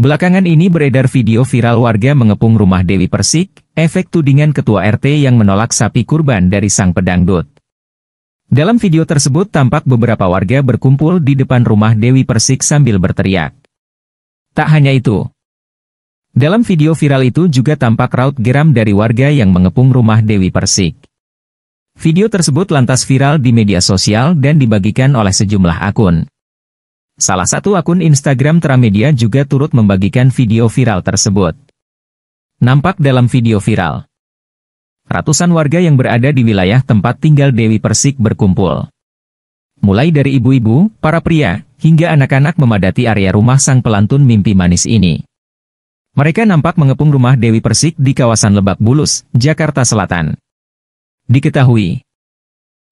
Belakangan ini beredar video viral warga mengepung rumah Dewi Persik, efek tudingan ketua RT yang menolak sapi kurban dari sang pedangdut. Dalam video tersebut tampak beberapa warga berkumpul di depan rumah Dewi Persik sambil berteriak. Tak hanya itu. Dalam video viral itu juga tampak raut geram dari warga yang mengepung rumah Dewi Persik. Video tersebut lantas viral di media sosial dan dibagikan oleh sejumlah akun. Salah satu akun Instagram Tramedia juga turut membagikan video viral tersebut. Nampak dalam video viral. Ratusan warga yang berada di wilayah tempat tinggal Dewi Persik berkumpul. Mulai dari ibu-ibu, para pria, hingga anak-anak memadati area rumah sang pelantun mimpi manis ini. Mereka nampak mengepung rumah Dewi Persik di kawasan Lebak Bulus, Jakarta Selatan. Diketahui,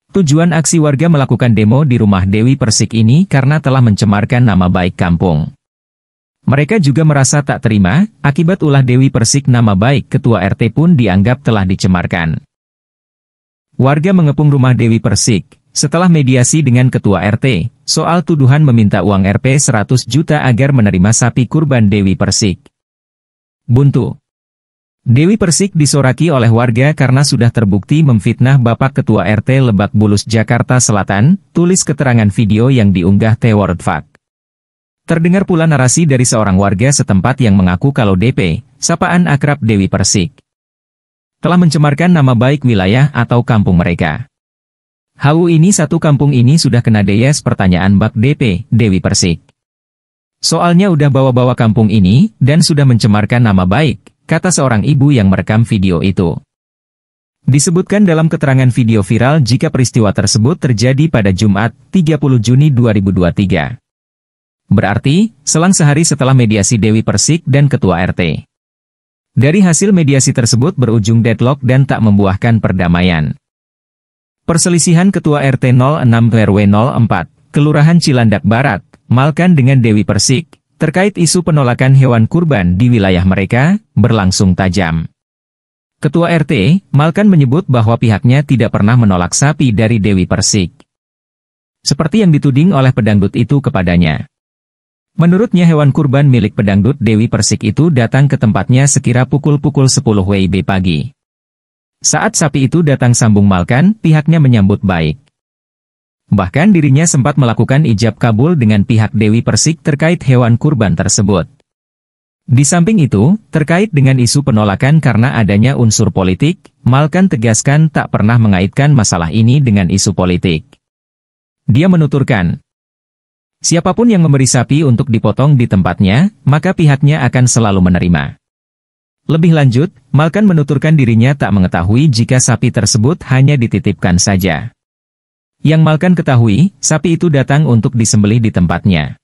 Tujuan aksi warga melakukan demo di rumah Dewi Persik ini karena telah mencemarkan nama baik kampung. Mereka juga merasa tak terima, akibat ulah Dewi Persik nama baik ketua RT pun dianggap telah dicemarkan. Warga mengepung rumah Dewi Persik, setelah mediasi dengan ketua RT, soal tuduhan meminta uang Rp 100 juta agar menerima sapi kurban Dewi Persik. Buntu Dewi Persik disoraki oleh warga karena sudah terbukti memfitnah Bapak Ketua RT Lebak Bulus Jakarta Selatan, tulis keterangan video yang diunggah The World Fact. Terdengar pula narasi dari seorang warga setempat yang mengaku kalau DP, sapaan akrab Dewi Persik, telah mencemarkan nama baik wilayah atau kampung mereka. Hau ini satu kampung ini sudah kena deyes pertanyaan bak DP, Dewi Persik. Soalnya udah bawa-bawa kampung ini, dan sudah mencemarkan nama baik, kata seorang ibu yang merekam video itu. Disebutkan dalam keterangan video viral jika peristiwa tersebut terjadi pada Jumat, 30 Juni 2023. Berarti, selang sehari setelah mediasi Dewi Persik dan Ketua RT. Dari hasil mediasi tersebut berujung deadlock dan tak membuahkan perdamaian. Perselisihan Ketua RT 06 RW 04, Kelurahan Cilandak Barat, Malkan dengan Dewi Persik, terkait isu penolakan hewan kurban di wilayah mereka, berlangsung tajam. Ketua RT, Malkan menyebut bahwa pihaknya tidak pernah menolak sapi dari Dewi Persik. Seperti yang dituding oleh pedangdut itu kepadanya. Menurutnya hewan kurban milik pedangdut Dewi Persik itu datang ke tempatnya sekira pukul-pukul 10 WIB pagi. Saat sapi itu datang sambung Malkan, pihaknya menyambut baik. Bahkan dirinya sempat melakukan ijab kabul dengan pihak Dewi Persik terkait hewan kurban tersebut. Di samping itu, terkait dengan isu penolakan karena adanya unsur politik, Malkan tegaskan tak pernah mengaitkan masalah ini dengan isu politik. Dia menuturkan, Siapapun yang memberi sapi untuk dipotong di tempatnya, maka pihaknya akan selalu menerima. Lebih lanjut, Malkan menuturkan dirinya tak mengetahui jika sapi tersebut hanya dititipkan saja. Yang Malkan ketahui, sapi itu datang untuk disembelih di tempatnya.